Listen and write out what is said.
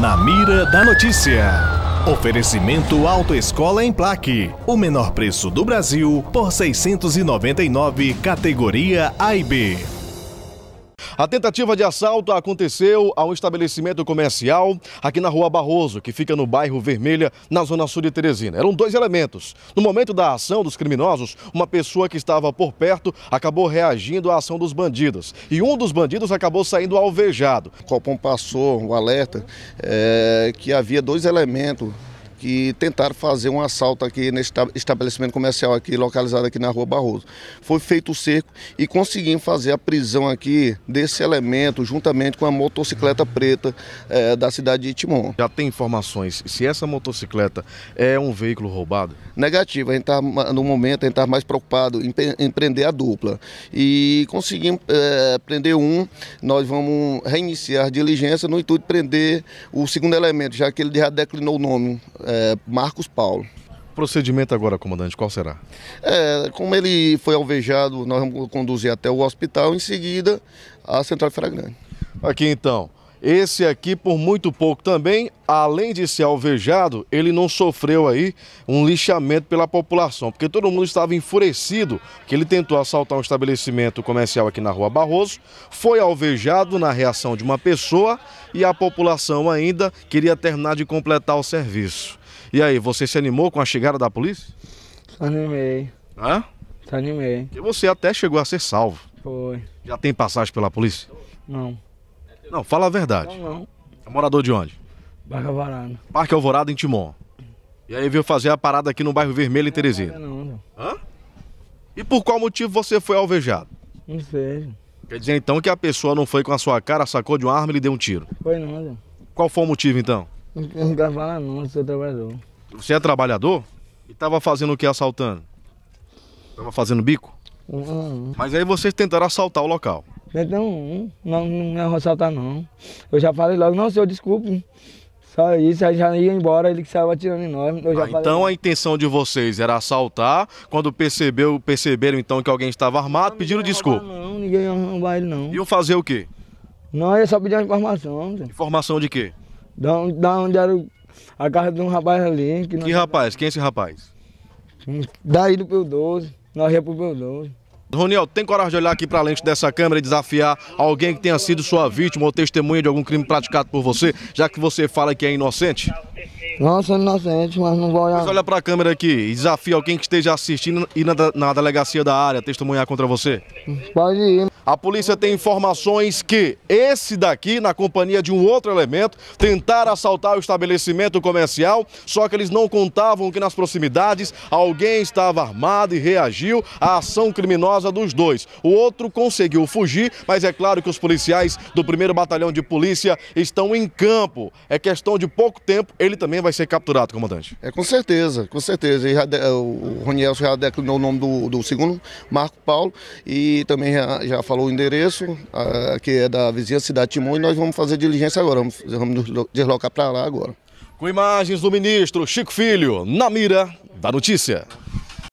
Na mira da notícia. Oferecimento Autoescola em Plaque. O menor preço do Brasil por 699, categoria A e B. A tentativa de assalto aconteceu a um estabelecimento comercial aqui na Rua Barroso, que fica no bairro Vermelha, na zona sul de Teresina. Eram dois elementos. No momento da ação dos criminosos, uma pessoa que estava por perto acabou reagindo à ação dos bandidos. E um dos bandidos acabou saindo alvejado. O Copom passou o um alerta é, que havia dois elementos que tentaram fazer um assalto aqui nesse estabelecimento comercial aqui, localizado aqui na Rua Barroso. Foi feito o cerco e conseguimos fazer a prisão aqui desse elemento, juntamente com a motocicleta preta é, da cidade de Itimon. Já tem informações se essa motocicleta é um veículo roubado? Negativo, a gente tá, no momento a gente está mais preocupado em, em, prender a dupla. E conseguimos é, prender um, nós vamos reiniciar a diligência no intuito de prender o segundo elemento, já que ele já declinou o nome. É, é, Marcos Paulo. O procedimento agora, comandante, qual será? É, como ele foi alvejado, nós vamos conduzir até o hospital, em seguida, à Central Fragrante. Aqui então. Esse aqui, por muito pouco também, além de ser alvejado, ele não sofreu aí um lixamento pela população, porque todo mundo estava enfurecido que ele tentou assaltar um estabelecimento comercial aqui na Rua Barroso, foi alvejado na reação de uma pessoa e a população ainda queria terminar de completar o serviço. E aí, você se animou com a chegada da polícia? Animei. Hã? Animei. E você até chegou a ser salvo. Foi. Já tem passagem pela polícia? Não. Não, fala a verdade. Não, não. É morador de onde? Barca Alvorada. Parque Alvorada em Timon. E aí veio fazer a parada aqui no bairro Vermelho em Teresina. Não, não. Hã? E por qual motivo você foi alvejado? Não sei. Quer dizer então que a pessoa não foi com a sua cara, sacou de uma arma e lhe deu um tiro? Foi não, não. Qual foi o motivo então? Não, não quero falar não, eu sou trabalhador. Você é trabalhador? E tava fazendo o que assaltando? Tava fazendo bico? Não, não. Mas aí vocês tentaram assaltar o local. Não, não, não, é ressaltar não. Eu já falei logo, não, senhor, desculpe. Só isso, aí já ia embora, ele que saiu atirando em nós. Ah, então a intenção de vocês era assaltar, quando percebeu, perceberam então que alguém estava armado, pediram desculpa. não, ninguém ia roubar ele não. Iam fazer o quê? Nós ia só pedir uma informação. Informação de quê? Da onde, da onde era a casa de um rapaz ali. Que, que rapaz? Era... Quem é esse rapaz? Daí do Pio 12, nós ia pro Pio 12. Roniel, tem coragem de olhar aqui para a lente dessa câmera e desafiar alguém que tenha sido sua vítima ou testemunha de algum crime praticado por você, já que você fala que é inocente? Não são inocentes, mas não olhar. Mas olha para a câmera aqui e desafia alguém que esteja assistindo e na, na delegacia da área testemunhar contra você. Pode ir. A polícia tem informações que esse daqui, na companhia de um outro elemento, tentaram assaltar o estabelecimento comercial, só que eles não contavam que nas proximidades alguém estava armado e reagiu à ação criminosa dos dois. O outro conseguiu fugir, mas é claro que os policiais do 1 Batalhão de Polícia estão em campo. É questão de pouco tempo, ele também vai ser capturado, comandante. É, com certeza, com certeza. já de, o Roniel já declinou o nome do, do segundo, Marco Paulo, e também já, já falou o endereço, a, que é da vizinha Cidade Timon, e nós vamos fazer diligência agora, vamos, vamos deslocar para lá agora. Com imagens do ministro Chico Filho, na mira da notícia.